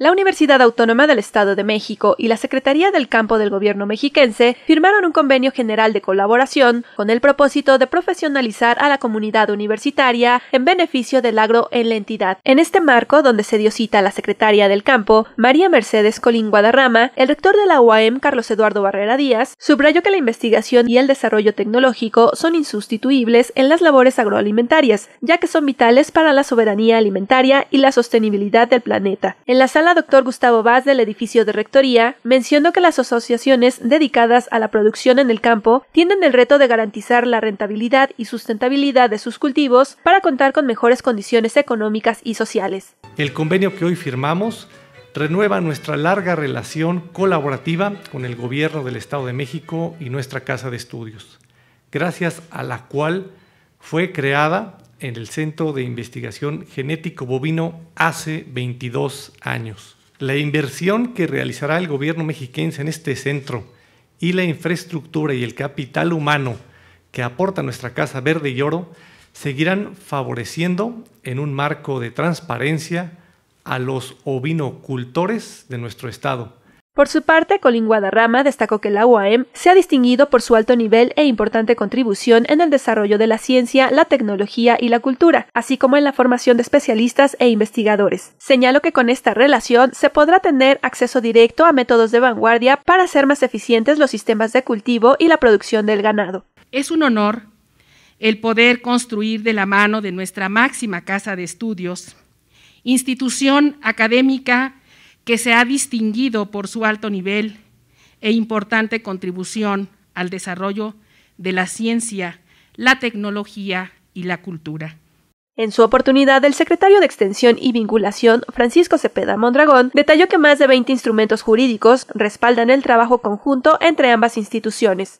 La Universidad Autónoma del Estado de México y la Secretaría del Campo del Gobierno mexiquense firmaron un convenio general de colaboración con el propósito de profesionalizar a la comunidad universitaria en beneficio del agro en la entidad. En este marco, donde se dio cita a la secretaria del Campo, María Mercedes Colín Guadarrama, el rector de la UAM, Carlos Eduardo Barrera Díaz, subrayó que la investigación y el desarrollo tecnológico son insustituibles en las labores agroalimentarias, ya que son vitales para la soberanía alimentaria y la sostenibilidad del planeta. En la sala doctor Gustavo Vaz del edificio de Rectoría mencionó que las asociaciones dedicadas a la producción en el campo tienen el reto de garantizar la rentabilidad y sustentabilidad de sus cultivos para contar con mejores condiciones económicas y sociales. El convenio que hoy firmamos renueva nuestra larga relación colaborativa con el Gobierno del Estado de México y nuestra Casa de Estudios, gracias a la cual fue creada en el Centro de Investigación Genético Bovino hace 22 años. La inversión que realizará el gobierno mexiquense en este centro y la infraestructura y el capital humano que aporta nuestra Casa Verde y Oro seguirán favoreciendo en un marco de transparencia a los ovinocultores de nuestro Estado por su parte, Colin Guadarrama destacó que la UAM se ha distinguido por su alto nivel e importante contribución en el desarrollo de la ciencia, la tecnología y la cultura, así como en la formación de especialistas e investigadores. Señaló que con esta relación se podrá tener acceso directo a métodos de vanguardia para hacer más eficientes los sistemas de cultivo y la producción del ganado. Es un honor el poder construir de la mano de nuestra máxima casa de estudios, institución académica que se ha distinguido por su alto nivel e importante contribución al desarrollo de la ciencia, la tecnología y la cultura. En su oportunidad, el secretario de Extensión y Vinculación, Francisco Cepeda Mondragón, detalló que más de 20 instrumentos jurídicos respaldan el trabajo conjunto entre ambas instituciones.